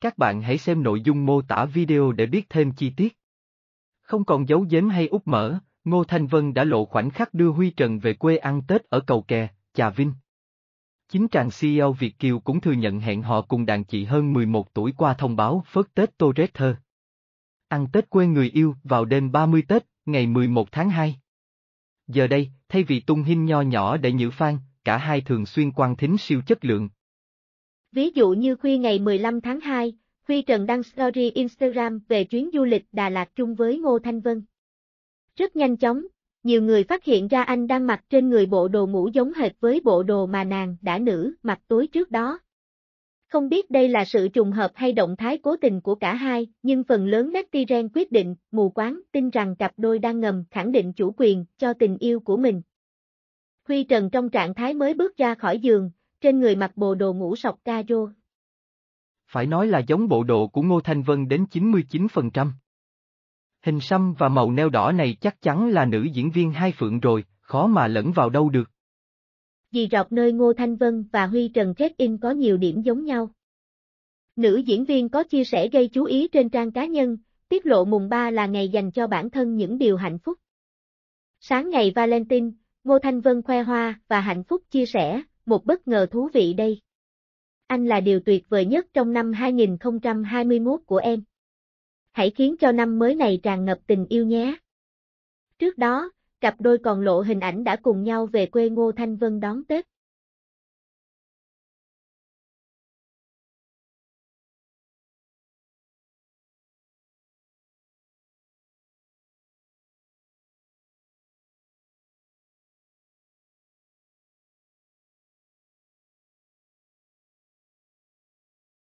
Các bạn hãy xem nội dung mô tả video để biết thêm chi tiết. Không còn giấu giếm hay úp mở, Ngô Thanh Vân đã lộ khoảnh khắc đưa Huy Trần về quê ăn Tết ở cầu kè, Trà Vinh. Chính chàng CEO Việt Kiều cũng thừa nhận hẹn họ cùng đàn chị hơn 11 tuổi qua thông báo phớt Tết tô rết Thơ. Ăn Tết quê người yêu vào đêm 30 Tết, ngày 11 tháng 2. Giờ đây, thay vì tung hình nho nhỏ để nhữ fan, cả hai thường xuyên quan thính siêu chất lượng, Ví dụ như khuya ngày 15 tháng 2, Huy Trần đăng story Instagram về chuyến du lịch Đà Lạt chung với Ngô Thanh Vân. Rất nhanh chóng, nhiều người phát hiện ra anh đang mặc trên người bộ đồ mũ giống hệt với bộ đồ mà nàng đã nữ mặc tối trước đó. Không biết đây là sự trùng hợp hay động thái cố tình của cả hai, nhưng phần lớn netizen quyết định, mù quáng, tin rằng cặp đôi đang ngầm khẳng định chủ quyền cho tình yêu của mình. Huy Trần trong trạng thái mới bước ra khỏi giường, trên người mặc bộ đồ ngũ sọc ca rô. Phải nói là giống bộ đồ của Ngô Thanh Vân đến 99%. Hình xăm và màu neo đỏ này chắc chắn là nữ diễn viên hai phượng rồi, khó mà lẫn vào đâu được. Vì rọc nơi Ngô Thanh Vân và Huy Trần Check-in có nhiều điểm giống nhau. Nữ diễn viên có chia sẻ gây chú ý trên trang cá nhân, tiết lộ mùng 3 là ngày dành cho bản thân những điều hạnh phúc. Sáng ngày Valentine, Ngô Thanh Vân khoe hoa và hạnh phúc chia sẻ, một bất ngờ thú vị đây. Anh là điều tuyệt vời nhất trong năm 2021 của em. Hãy khiến cho năm mới này tràn ngập tình yêu nhé. Trước đó, cặp đôi còn lộ hình ảnh đã cùng nhau về quê Ngô Thanh Vân đón Tết.